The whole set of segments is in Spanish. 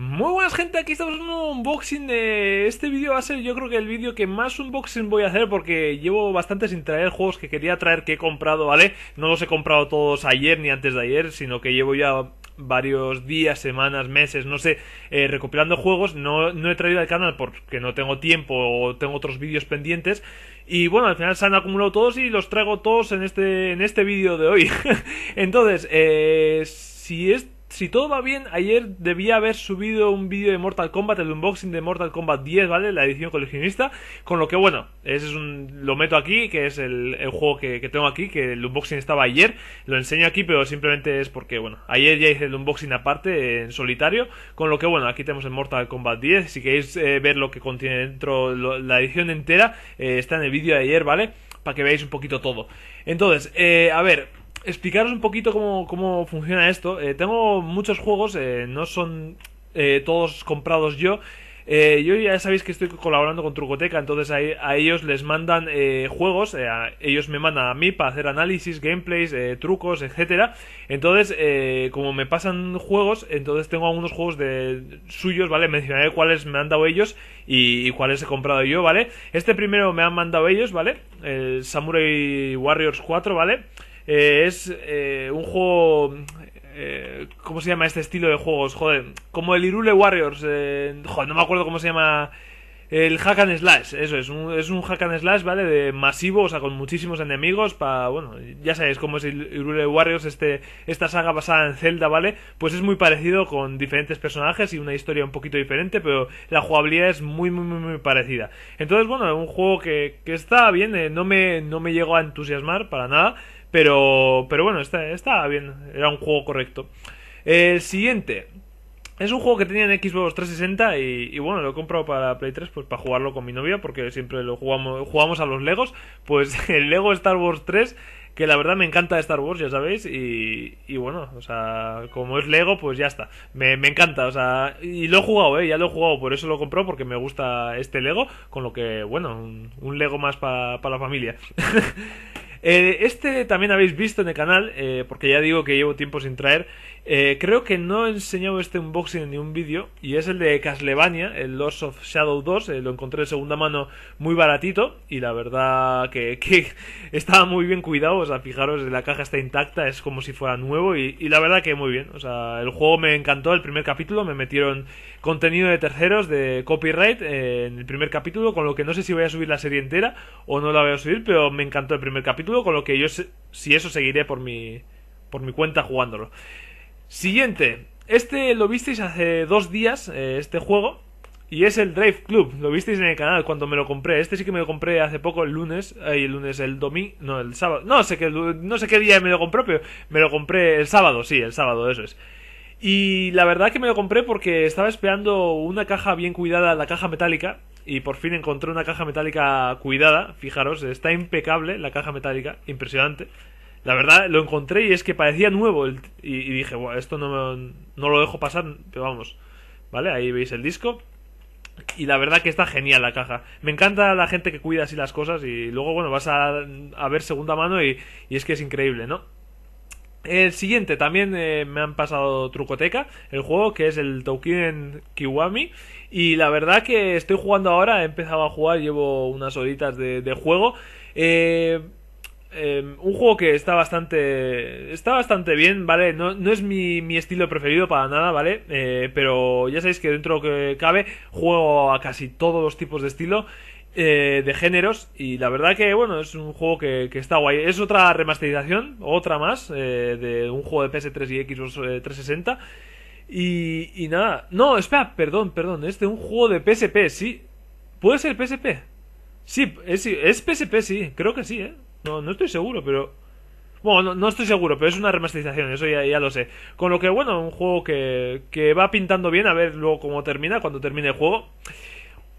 Muy buenas gente, aquí estamos en un unboxing de este vídeo va a ser yo creo que el vídeo que más unboxing voy a hacer porque llevo bastante sin traer juegos que quería traer que he comprado, ¿vale? No los he comprado todos ayer ni antes de ayer, sino que llevo ya varios días, semanas, meses, no sé, eh, recopilando juegos, no, no he traído al canal porque no tengo tiempo o tengo otros vídeos pendientes y bueno, al final se han acumulado todos y los traigo todos en este, en este vídeo de hoy. Entonces, eh, si es si todo va bien, ayer debía haber subido un vídeo de Mortal Kombat, el unboxing de Mortal Kombat 10, ¿vale? La edición coleccionista. Con lo que, bueno, es un, lo meto aquí, que es el, juego que, tengo aquí, que el unboxing estaba ayer. Lo enseño aquí, pero simplemente es porque, bueno, ayer ya hice el unboxing aparte, en solitario. Con lo que, bueno, aquí tenemos el Mortal Kombat 10. Si queréis eh, ver lo que contiene dentro, la edición entera, eh, está en el vídeo de ayer, ¿vale? Para que veáis un poquito todo. Entonces, eh, a ver, explicaros un poquito cómo, funciona esto. Eh, tengo muchos juegos, eh, no son eh, todos comprados yo. yo ya sabéis que estoy colaborando con Trucoteca, entonces a, ellos les mandan juegos, ellos me mandan a mí para hacer análisis, gameplays, trucos, etcétera. Entonces, como me pasan juegos, entonces tengo algunos juegos de suyos, ¿vale? Mencionaré cuáles me han dado ellos y, cuáles he comprado yo, ¿vale? Este primero me han mandado ellos, ¿vale? El Samurai Warriors 4, ¿vale? vale eh, es eh, un juego. Eh, ¿Cómo se llama este estilo de juegos? Joder, como el Irule Warriors. joder, no me acuerdo cómo se llama. El hack and slash, eso es, un, es un hack and slash, ¿vale? De masivo, o sea, con muchísimos enemigos para, bueno, ya sabéis cómo es Irule Warriors, este, esta saga basada en Zelda, ¿vale? Pues es muy parecido con diferentes personajes y una historia un poquito diferente, pero la jugabilidad es muy, muy, muy, muy parecida. Entonces, bueno, es un juego que, que está bien, no, me, no me llegó a entusiasmar para nada, pero, pero bueno, está, estaba bien, era un juego correcto. El siguiente. Es un juego que tenía en Xbox 360 y, y, bueno, lo he comprado para Play 3 pues para jugarlo con mi novia porque siempre lo jugamos, jugamos a los Legos. Pues el Lego Star Wars 3 que la verdad me encanta Star Wars, ya sabéis, y, bueno, o sea, como es Lego, pues ya está, me, encanta, o sea, y lo he jugado, eh, ya lo he jugado, por eso lo compró, porque me gusta este Lego, con lo que, bueno, un, Lego más para la familia. Eh, este también habéis visto en el canal, eh, porque ya digo que llevo tiempo sin traer, eh, creo que no he enseñado este unboxing en ningún vídeo y es el de Castlevania, el Lords of Shadow 2. Eh, lo encontré de segunda mano muy baratito y la verdad que, estaba muy bien cuidado. O sea, fijaros, la caja está intacta, es como si fuera nuevo y, la verdad que muy bien. O sea, el juego me encantó el primer capítulo, me metieron contenido de terceros de copyright eh, en el primer capítulo, con lo que no sé si voy a subir la serie entera o no la voy a subir, pero me encantó el primer capítulo, con lo que yo, si eso, seguiré por mi, por mi cuenta jugándolo. Siguiente. Este lo visteis hace dos días, eh, este juego. Y es el Drive Club. Lo visteis en el canal cuando me lo compré. Este sí que me lo compré hace poco, el lunes. Ay, el lunes, el domingo. No, el sábado. No sé, qué, no sé qué día me lo compré, pero me lo compré el sábado, sí, el sábado, eso es. Y la verdad que me lo compré porque estaba esperando una caja bien cuidada, la caja metálica. Y por fin encontré una caja metálica cuidada. Fijaros, está impecable la caja metálica. Impresionante la verdad lo encontré y es que parecía nuevo y, dije, bueno, esto no, lo dejo pasar, pero vamos, ¿vale? Ahí veis el disco. Y la verdad que está genial la caja. Me encanta la gente que cuida así las cosas y luego, bueno, vas a, a ver segunda mano y, es que es increíble, ¿no? El siguiente también eh, me han pasado Trucoteca, el juego que es el en Kiwami. Y la verdad que estoy jugando ahora, he empezado a jugar, llevo unas horitas de, de juego. Eh, Em, un juego que está bastante. Está bastante bien, ¿vale? No, no es mi, estilo preferido para nada, ¿vale? Eh, pero ya sabéis que dentro de lo que cabe, juego a casi todos los tipos de estilo. Eh, de géneros y la verdad que bueno es un juego que, está guay es otra remasterización otra más eh, de un juego de PS3 y Xbox 360 y, nada no espera perdón perdón Este es un juego de PSP sí puede ser PSP sí es, es PSP sí creo que sí eh no, estoy seguro, pero. Bueno, no, estoy seguro, pero es una remasterización, eso ya, ya, lo sé. Con lo que, bueno, un juego que, que va pintando bien, a ver luego cómo termina, cuando termine el juego.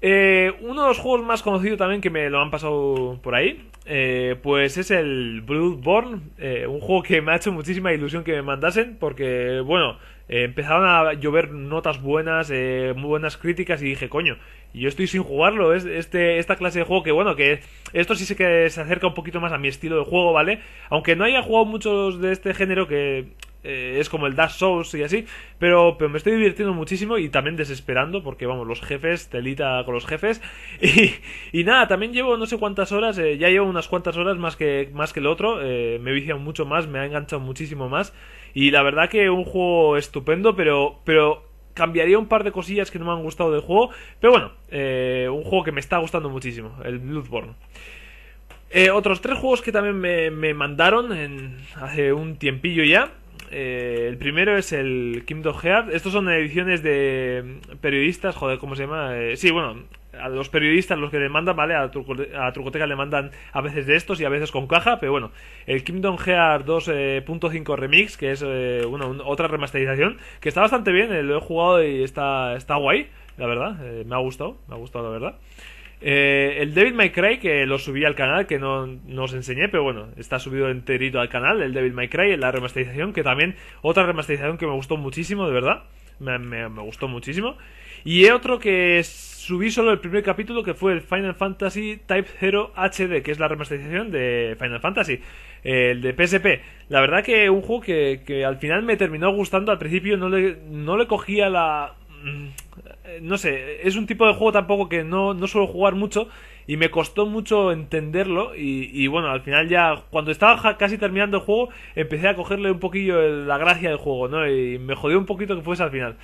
Eh, uno de los juegos más conocidos también que me lo han pasado por ahí, eh, pues es el Bloodborne, eh, un juego que me ha hecho muchísima ilusión que me mandasen, porque, bueno, eh, empezaron a llover notas buenas, eh, muy buenas críticas y dije, coño, yo estoy sin jugarlo, es, este, esta clase de juego que bueno, que esto sí se que se acerca un poquito más a mi estilo de juego, ¿vale? Aunque no haya jugado muchos de este género que eh, es como el Dark Souls y así, pero, me estoy divirtiendo muchísimo y también desesperando porque vamos, los jefes, telita con los jefes y, y nada, también llevo no sé cuántas horas, ya llevo unas cuantas horas más que, más que el otro, me he mucho más, me ha enganchado muchísimo más y la verdad que un juego estupendo, pero, pero cambiaría un par de cosillas que no me han gustado del juego. Pero bueno, eh, un juego que me está gustando muchísimo, el Bloodborne. Eh, otros tres juegos que también me, mandaron en, hace un tiempillo ya. Eh, el primero es el Kingdom Hearts. Estos son ediciones de periodistas, joder, ¿cómo se llama? sí, bueno, a los periodistas los que le mandan, ¿vale? A, Trucoteca le mandan a veces de estos y a veces con caja, pero bueno, el Kingdom Hearts 2.5 eh, Remix, que es eh, otra remasterización, que está bastante bien, eh, lo he jugado y está, está guay, la verdad, me ha gustado, me ha gustado la verdad. el Devil May Cry, que lo subí al canal, que no, no, os enseñé, pero bueno, está subido enterito al canal, el Devil May Cry, la remasterización, que también, otra remasterización que me gustó muchísimo, de verdad me, gustó muchísimo. Y otro que subí solo el primer capítulo, que fue el Final Fantasy Type 0 HD, que es la remasterización de Final Fantasy, eh, el de PSP. La verdad que un juego que, al final me terminó gustando, al principio no le, no le cogía la... Mm, eh, no sé, es un tipo de juego tampoco que no, no suelo jugar mucho y me costó mucho entenderlo y, bueno, al final ya cuando estaba casi terminando el juego empecé a cogerle un poquillo la gracia del juego, ¿no? Y me jodió un poquito que fuese al final.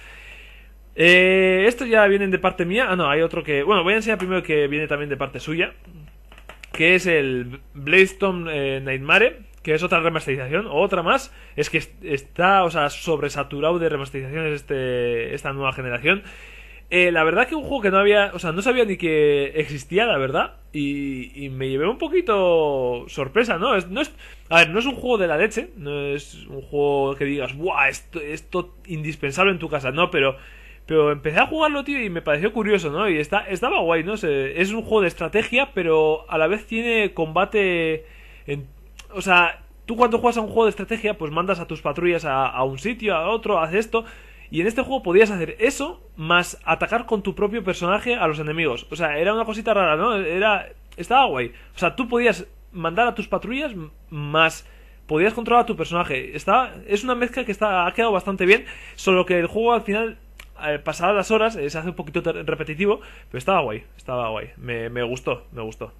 Eh, esto ya vienen de parte mía. Ah, no, hay otro que... Bueno, voy a enseñar primero que viene también de parte suya. Que es el Bladestone eh, Nightmare. Que es otra remasterización. Otra más. Es que está, o sea, sobresaturado de remasterizaciones este, esta nueva generación. Eh, la verdad que un juego que no había, o sea, no sabía ni que existía, la verdad. Y, me llevé un poquito sorpresa, ¿no? Es, ¿no? es, a ver, no es un juego de la leche, no es un juego que digas, ¡buah! Esto, esto indispensable en tu casa, no, pero, pero empecé a jugarlo, tío, y me pareció curioso, ¿no? Y está, estaba guay, ¿no? es un juego de estrategia, pero a la vez tiene combate. En, o sea, tú cuando juegas a un juego de estrategia, pues mandas a tus patrullas a, a un sitio, a otro, haces esto y en este juego podías hacer eso más atacar con tu propio personaje a los enemigos. O sea, era una cosita rara, ¿no? Era estaba guay. O sea, tú podías mandar a tus patrullas más podías controlar a tu personaje. Está es una mezcla que está ha quedado bastante bien, solo que el juego al final pasadas las horas eh, se hace un poquito repetitivo, pero estaba guay, estaba guay. Me, me gustó, me gustó.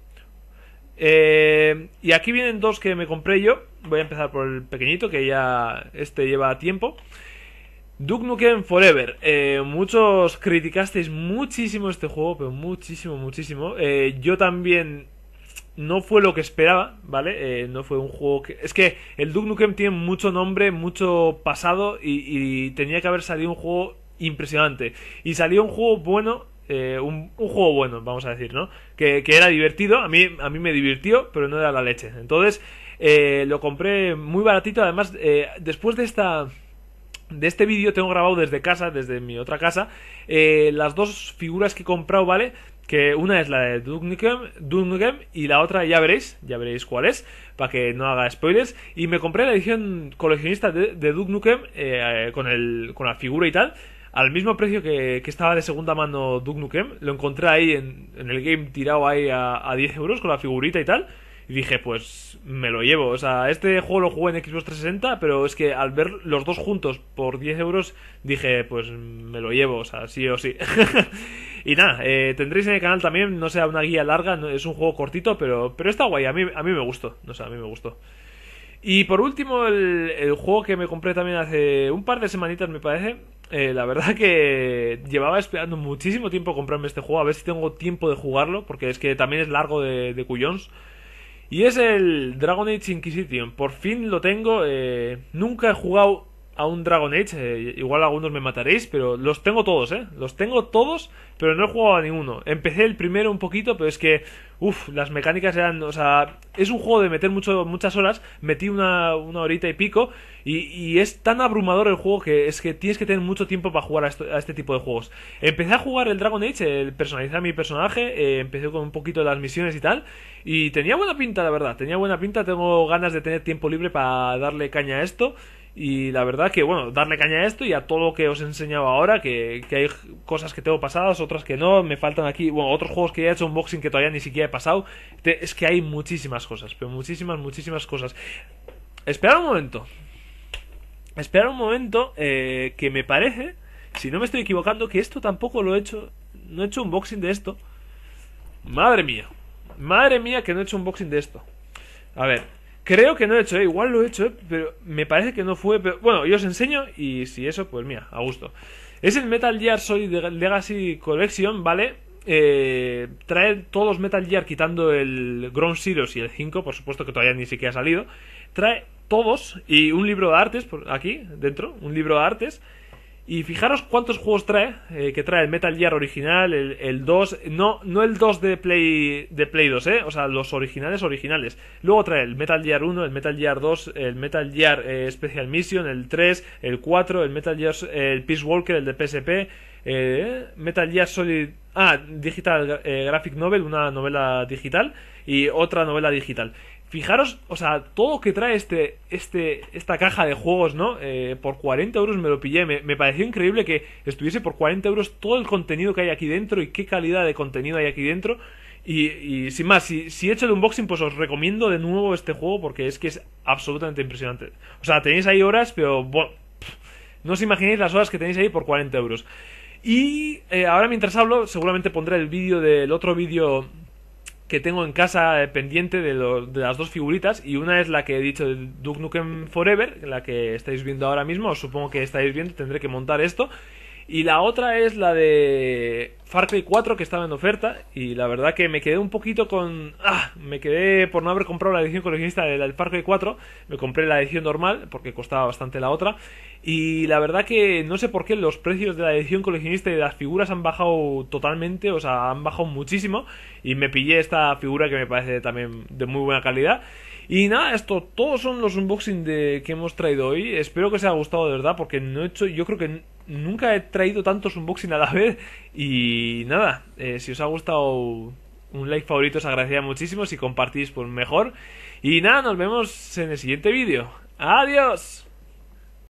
Eh, y aquí vienen dos que me compré yo. Voy a empezar por el pequeñito, que ya este lleva tiempo. Duke Nukem Forever. Eh, muchos criticasteis muchísimo este juego, pero muchísimo, muchísimo. Eh, yo también no fue lo que esperaba, ¿vale? Eh, no fue un juego que... Es que el Duke Nukem tiene mucho nombre, mucho pasado y, tenía que haber salido un juego impresionante. Y salió un juego bueno un, juego bueno, vamos a decir, ¿no? Que, era divertido, a mí, a mí me divirtió, pero no era la leche. Entonces, lo compré muy baratito, además, después de esta de este vídeo tengo grabado desde casa, desde mi otra casa, eh, las dos figuras que he comprado, ¿vale? Que una es la de Nukem y la otra ya veréis, ya veréis cuál es, para que no haga spoilers. Y me compré la edición coleccionista de, de eh, con, con la figura y tal, al mismo precio que, estaba de segunda mano Duke Lo encontré ahí en, el game tirado ahí a, a 10 euros con la figurita y tal. Y dije, pues me lo llevo. O sea, este juego lo jugué en Xbox 360, pero es que al ver los dos juntos por 10 euros, dije, pues me lo llevo, o sea, sí o sí. y nada, eh, tendréis en el canal también, no sea una guía larga, es un juego cortito, pero, pero está guay, a mí, a mí me gustó, no sé, a mí me gustó. Y por último, el, juego que me compré también hace un par de semanitas, me parece. Eh, la verdad que llevaba esperando muchísimo tiempo comprarme este juego, a ver si tengo tiempo de jugarlo, porque es que también es largo de, de cuyons. Y es el Dragon Age Inquisition. Por fin lo tengo. Eh, nunca he jugado a un Dragon Age. Eh, igual algunos me mataréis, pero los tengo todos, ¿eh? Los tengo todos, pero no he jugado a ninguno. Empecé el primero un poquito, pero es que, uff, las mecánicas eran, o sea, es un juego de meter mucho, muchas horas. Metí una, horita y pico, y, y, es tan abrumador el juego que es que tienes que tener mucho tiempo para jugar a, este tipo de juegos. Empecé a jugar el Dragon Age, el personalizar mi personaje, eh, empecé con un poquito las misiones y tal, y tenía buena pinta, la verdad, tenía buena pinta, tengo ganas de tener tiempo libre para darle caña a esto. Y la verdad que, bueno, darle caña a esto y a todo lo que os he enseñado ahora, que, hay cosas que tengo pasadas, otras que no, me faltan aquí, bueno, otros juegos que ya he hecho unboxing que todavía ni siquiera he pasado. es que hay muchísimas cosas, pero muchísimas, muchísimas cosas. Esperad un momento. Esperad un momento eh, que me parece, si no me estoy equivocando, que esto tampoco lo he hecho, no he hecho unboxing de esto. Madre mía. Madre mía que no he hecho unboxing de esto. A ver, Creo que no he hecho, eh. igual lo he hecho, eh, pero me parece que no fue. Pero... Bueno, yo os enseño y si eso, pues mira, a gusto. Es el Metal Gear Solid Legacy Collection, ¿vale? Eh, trae todos Metal Gear quitando el Ground Zeroes y el 5, por supuesto que todavía ni siquiera ha salido. Trae todos y un libro de artes por aquí dentro, un libro de artes y fijaros cuántos juegos trae, eh, que trae el Metal Gear original, el, el, 2, no, no el 2 de Play, de Play 2, eh, o sea, los originales originales. Luego trae el Metal Gear 1, el Metal Gear 2, el Metal Gear eh, Special Mission, el 3, el 4, el Metal Gear, el Peace Walker, el de PSP, eh, Metal Gear Solid, ah, Digital Graphic Novel, una novela digital, y otra novela digital. Fijaros, o sea, todo lo que trae este, este, esta caja de juegos, ¿no? Eh, por 40 euros me lo pillé. Me, pareció increíble que estuviese por 40 euros todo el contenido que hay aquí dentro y qué calidad de contenido hay aquí dentro. Y, sin más, si, he hecho el unboxing, pues os recomiendo de nuevo este juego porque es que es absolutamente impresionante. O sea, tenéis ahí horas, pero bueno, no os imaginéis las horas que tenéis ahí por 40 euros. Y eh, ahora mientras hablo, seguramente pondré el vídeo del otro vídeo que tengo en casa eh, pendiente de, de, las dos figuritas y una es la que he dicho de Duke Nukem Forever, la que estáis viendo ahora mismo, os supongo que estáis viendo, tendré que montar esto y la otra es la de Far Cry 4 que estaba en oferta y la verdad que me quedé un poquito con... Ah, me quedé por no haber comprado la edición coleccionista del Far Cry 4, me compré la edición normal porque costaba bastante la otra y la verdad que no sé por qué los precios de la edición coleccionista y de las figuras han bajado totalmente, o sea, han bajado muchísimo y me pillé esta figura que me parece también de muy buena calidad y nada, esto, todos son los unboxing de, que hemos traído hoy. Espero que os haya gustado de verdad, porque no he hecho, yo creo que nunca he traído tantos unboxing a la vez. Y nada, eh, si os ha gustado un like favorito os agradecería muchísimo. Si compartís, pues mejor. Y nada, nos vemos en el siguiente vídeo. ¡Adiós!